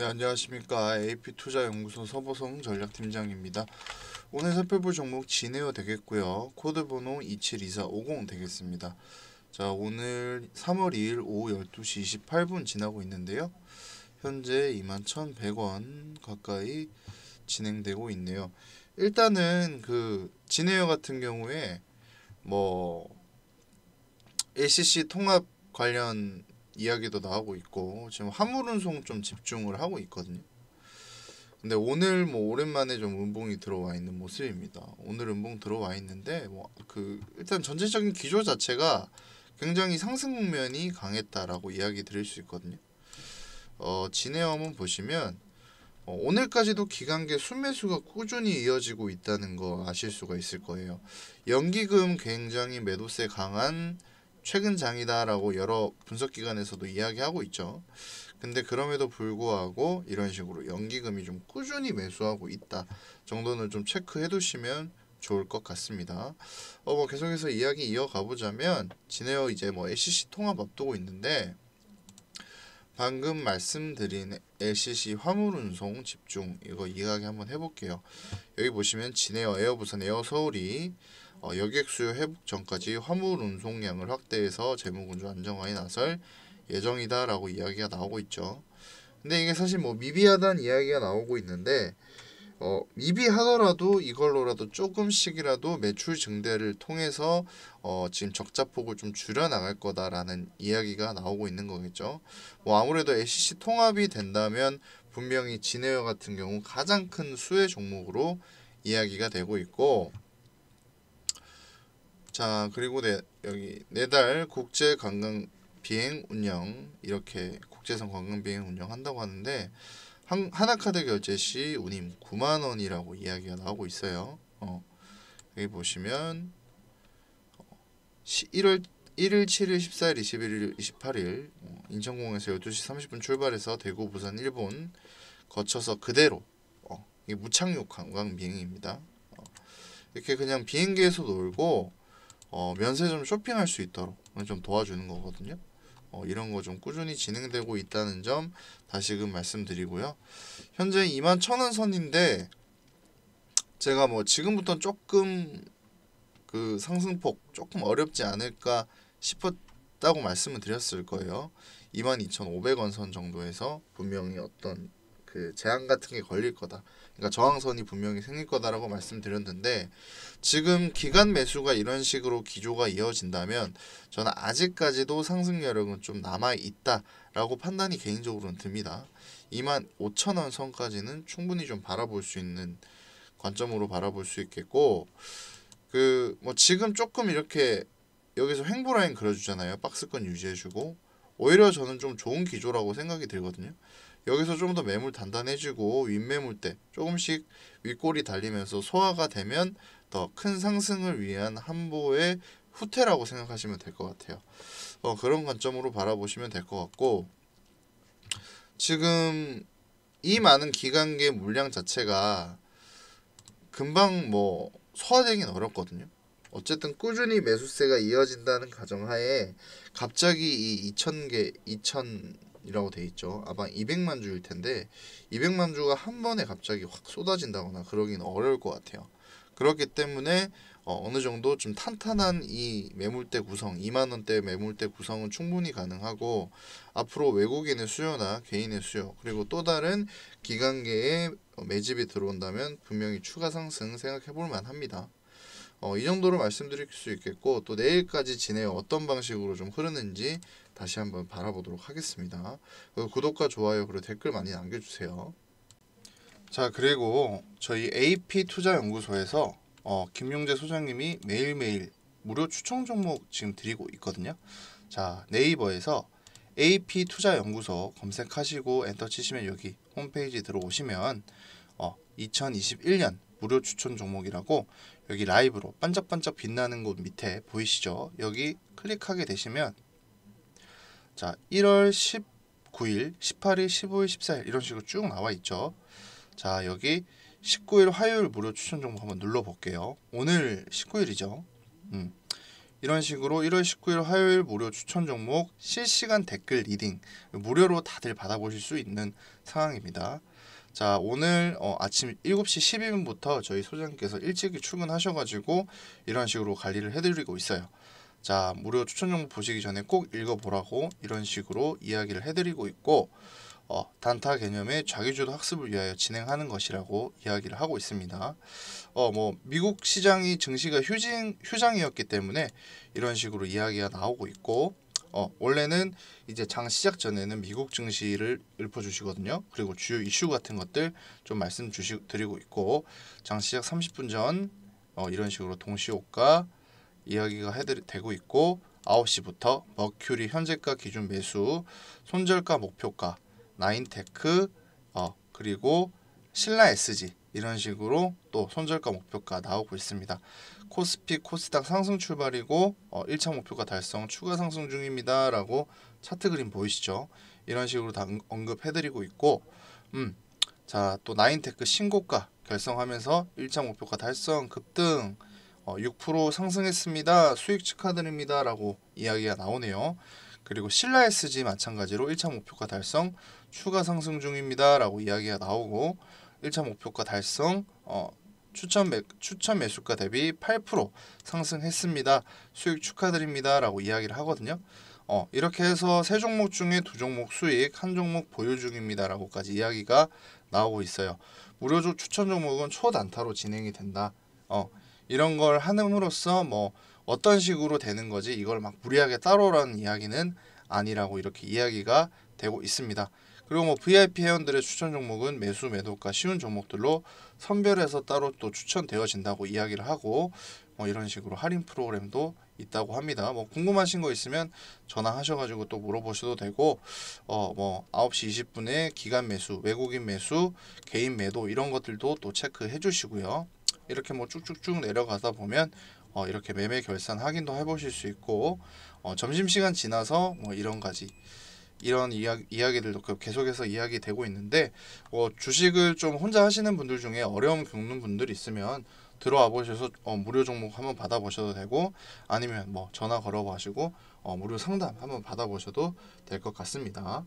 네, 안녕하십니까. AP투자연구소 서보성 전략팀장입니다. 오늘 살펴볼 종목 진에어 되겠고요. 코드 번호 272450 되겠습니다. 자, 오늘 3월 2일 오후 12시 28분 지나고 있는데요. 현재 21,100원 가까이 진행되고 있네요. 일단은 그 진에어 같은 경우에 뭐 LCC 통합 관련 이야기도 나오고 있고 지금 화물운송 좀 집중을 하고 있거든요. 근데 오늘 뭐 오랜만에 좀운봉이 들어와 있는 모습입니다. 오늘 운봉 들어와 있는데 뭐 그 일단 전체적인 기조 자체가 굉장히 상승 국면이 강했다라고 이야기 드릴 수 있거든요. 어, 진해엄은 보시면 어, 오늘까지도 기간계 순매수가 꾸준히 이어지고 있다는 거 아실 수가 있을 거예요. 연기금 굉장히 매도세 강한 최근 장이다라고 여러 분석 기관에서도 이야기하고 있죠. 근데 그럼에도 불구하고 이런 식으로 연기금이 좀 꾸준히 매수하고 있다 정도는 좀 체크해 두시면 좋을 것 같습니다. 어 뭐 계속해서 이야기 이어가 보자면 진에어 이제 뭐 LCC 통합 앞두고 있는데 방금 말씀드린 LCC 화물운송 집중 이거 이야기 한번 해볼게요. 여기 보시면 진에어 에어부산 에어서울이 어, 여객 수요 회복 전까지 화물 운송량을 확대해서 재무군주 안정화에 나설 예정이다라고 이야기가 나오고 있죠. 근데 이게 사실 뭐 미비하다는 이야기가 나오고 있는데 어, 미비하더라도 이걸로라도 조금씩이라도 매출 증대를 통해서 어, 지금 적자폭을 좀 줄여나갈 거다라는 이야기가 나오고 있는 거겠죠. 뭐 아무래도 LCC 통합이 된다면 분명히 진에어 같은 경우 가장 큰 수혜 종목으로 이야기가 되고 있고 자 그리고 네, 여기 네달 국제 관광 비행 운영 이렇게 국제선 관광 비행 운영한다고 하는데 한, 하나카드 결제 시 운임 9만 원이라고 이야기가 나오고 있어요. 어, 여기 보시면 1월 1일, 7일, 14일, 21일, 28일 인천공항에서 12시 30분 출발해서 대구, 부산, 일본 거쳐서 그대로 어, 이게 무착륙 관광 비행입니다. 어, 이렇게 그냥 비행기에서 놀고 어, 면세점 쇼핑할 수 있도록 좀 도와주는 거거든요. 어, 이런 거 좀 꾸준히 진행되고 있다는 점 다시금 말씀드리고요. 현재 2만 0원 선인데 제가 뭐 지금부터 조금 그 상승폭 조금 어렵지 않을까 싶었다고 말씀을 드렸을 거예요. 22,500원 선 정도에서 분명히 어떤 그 제한 같은 게 걸릴 거다. 그러니까 저항선이 분명히 생길 거다라고 말씀드렸는데 지금 기간 매수가 이런 식으로 기조가 이어진다면 저는 아직까지도 상승 여력은 좀 남아 있다라고 판단이 개인적으로는 듭니다. 2만 5천 원 선까지는 충분히 좀 바라볼 수 있는 관점으로 바라볼 수 있겠고 그 뭐 지금 조금 이렇게 여기서 횡보 라인 그려주잖아요. 박스권 유지해주고 오히려 저는 좀 좋은 기조라고 생각이 들거든요. 여기서 좀 더 매물 단단해지고 윗매물 때 조금씩 윗골이 달리면서 소화가 되면 더 큰 상승을 위한 한보의 후퇴라고 생각하시면 될 것 같아요. 어, 그런 관점으로 바라보시면 될 것 같고 지금 이 많은 기관계 물량 자체가 금방 뭐 소화되긴 어렵거든요. 어쨌든 꾸준히 매수세가 이어진다는 가정하에 갑자기 이 2,000개, 2,000 이라고 돼 있죠. 아마 200만 주일 텐데 200만 주가 한 번에 갑자기 확 쏟아진다거나 그러긴 어려울 것 같아요. 그렇기 때문에 어, 어느 정도 좀 탄탄한 이 매물대 구성, 2만 원대 매물대 구성은 충분히 가능하고 앞으로 외국인의 수요나 개인의 수요 그리고 또 다른 기관계의 어, 매집이 들어온다면 분명히 추가 상승 생각해 볼 만합니다. 어, 이 정도로 말씀드릴 수 있겠고 또 내일까지 진행 어떤 방식으로 좀 흐르는지 다시 한번 바라보도록 하겠습니다. 구독과 좋아요 그리고 댓글 많이 남겨주세요. 자 그리고 저희 AP투자연구소에서 어, 김용재 소장님이 매일매일 무료 추천 종목 지금 드리고 있거든요. 자 네이버에서 AP투자연구소 검색하시고 엔터 치시면 여기 홈페이지 들어오시면 어, 2021년 무료 추천 종목이라고 여기 라이브로 반짝반짝 빛나는 곳 밑에 보이시죠? 여기 클릭하게 되시면 자, 1월 19일, 18일, 15일, 14일 이런 식으로 쭉 나와 있죠. 자, 여기 19일 화요일 무료 추천 정보 한번 눌러 볼게요. 오늘 19일이죠. 음. 이런 식으로 1월 19일 화요일 무료 추천 종목 실시간 댓글 리딩 무료로 다들 받아보실 수 있는 상황입니다. 자 오늘 어, 아침 7시 12분부터 저희 소장님께서 일찍 출근하셔가지고 이런 식으로 관리를 해드리고 있어요. 자 무료 추천 정보 보시기 전에 꼭 읽어보라고 이런 식으로 이야기를 해드리고 있고 어, 단타 개념의 자기주도 학습을 위하여 진행하는 것이라고 이야기를 하고 있습니다. 어, 뭐 미국 시장이 증시가 휴진, 휴장이었기 때문에 이런 식으로 이야기가 나오고 있고 어, 원래는 이제 장 시작 전에는 미국 증시를 읊어주시거든요. 그리고 주요 이슈 같은 것들 좀 말씀 주시, 드리고 있고 장 시작 30분 전 어, 이런 식으로 동시호가 이야기가 해드리, 되고 있고 9시부터 머큐리 현재가 기준 매수, 손절가 목표가, 나인테크, 어, 그리고 신라 SG 이런 식으로 또 손절가 목표가 나오고 있습니다. 코스피 코스닥 상승 출발이고 어, 1차 목표가 달성 추가 상승 중입니다. 라고 차트 그림 보이시죠? 이런 식으로 다 언급해드리고 있고 음, 자 또 나인테크 신고가 결성하면서 1차 목표가 달성 급등 6% 어, 상승했습니다. 수익 축하드립니다. 라고 이야기가 나오네요. 그리고 신라SG 마찬가지로 1차 목표가 달성 추가 상승 중입니다. 라고 이야기가 나오고 1차 목표가 달성 어, 추천, 매, 추천 매수가 대비 8% 상승했습니다. 수익 축하드립니다. 라고 이야기를 하거든요. 어, 이렇게 해서 세 종목 중에 두 종목 수익, 한 종목 보유 중입니다. 라고까지 이야기가 나오고 있어요. 무료 추천 종목은 초단타로 진행이 된다. 어, 이런 걸하는으로써뭐 어떤 식으로 되는 거지 이걸 막 무리하게 따로라는 이야기는 아니라고 이렇게 이야기가 되고 있습니다. 그리고 뭐 VIP 회원들의 추천 종목은 매수 매도가 쉬운 종목들로 선별해서 따로 또 추천되어진다고 이야기를 하고 뭐 이런 식으로 할인 프로그램도 있다고 합니다. 뭐 궁금하신 거 있으면 전화하셔가지고 또 물어보셔도 되고 어 뭐 9시 20분에 기간 매수, 외국인 매수, 개인 매도 이런 것들도 또 체크해 주시고요. 이렇게 뭐 쭉쭉쭉 내려가다 보면 어, 이렇게 매매 결산 확인도 해보실 수 있고 어, 점심시간 지나서 뭐 이런 가지 이런 그 이야기, 이야기들도 계속해서 이야기되고 있는데 어, 주식을 좀 혼자 하시는 분들 중에 어려움 겪는 분들이 있으면 들어와 보셔서 어, 무료 종목 한번 받아보셔도 되고 아니면 뭐 전화 걸어가시고 어, 무료 상담 한번 받아보셔도 될 것 같습니다.